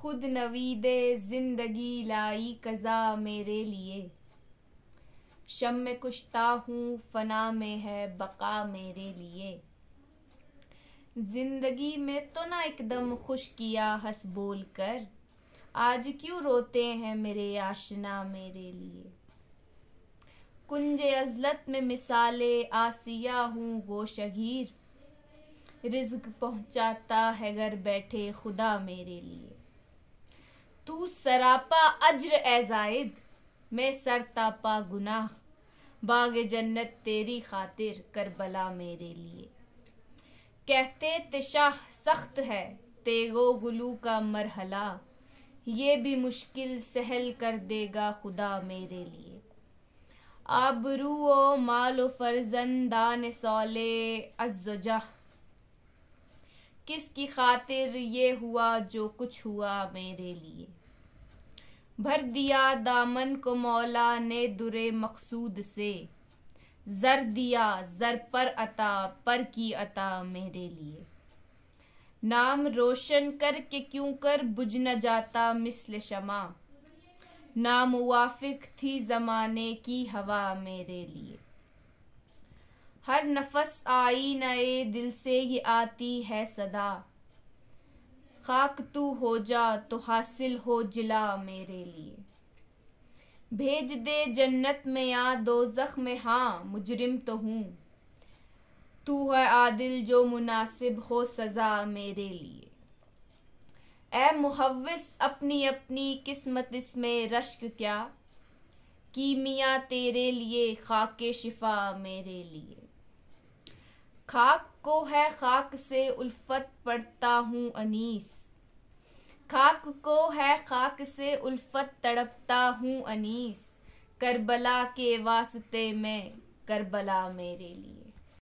खुद नवीदे जिंदगी लाई कज़ा मेरे लिए शम में कुश्ता हूँ फना में है बका मेरे लिए जिंदगी में तो ना एकदम खुश किया हंस बोल कर आज क्यों रोते हैं मेरे आशना मेरे लिए कुंज अजलत में मिसाले आसिया हूँ वो शगीर रिज्क पहुँचाता है घर बैठे खुदा मेरे लिए तू सरापा अज्र एजायद मैं सरतापा गुनाह बाग जन्नत तेरी खातिर करबला मेरे लिए कहते तिशाह सख्त है तेगो गुलू का मरहला ये भी मुश्किल सहल कर देगा खुदा मेरे लिए आबरू ओ मालो फर्जंदान सोले अजह किसकी खातिर ये हुआ जो कुछ हुआ मेरे लिए भर दिया दामन को मौला ने दुरे मकसूद से जर दिया जर पर अता पर की अता मेरे लिए नाम रोशन कर के क्यों कर बुझ न जाता मिसल शमा वाफिक थी ज़माने की हवा मेरे लिए हर नफस आई नए दिल से ये आती है सदा खाक तू हो जा तो हासिल हो जिला मेरे लिए भेज दे जन्नत में या दो में हाँ मुजरिम तो हूँ तू है आदिल जो मुनासिब हो सज़ा मेरे लिए ए मुहविस अपनी अपनी किस्मत इसमें रश्क क्या कीमिया तेरे लिए खाक शिफा मेरे लिए खाक को है खाक से उल्फत पढ़ता हूँ अनीस खाक को है खाक से उल्फत तड़पता हूँ अनीस करबला के वास्ते में करबला मेरे लिए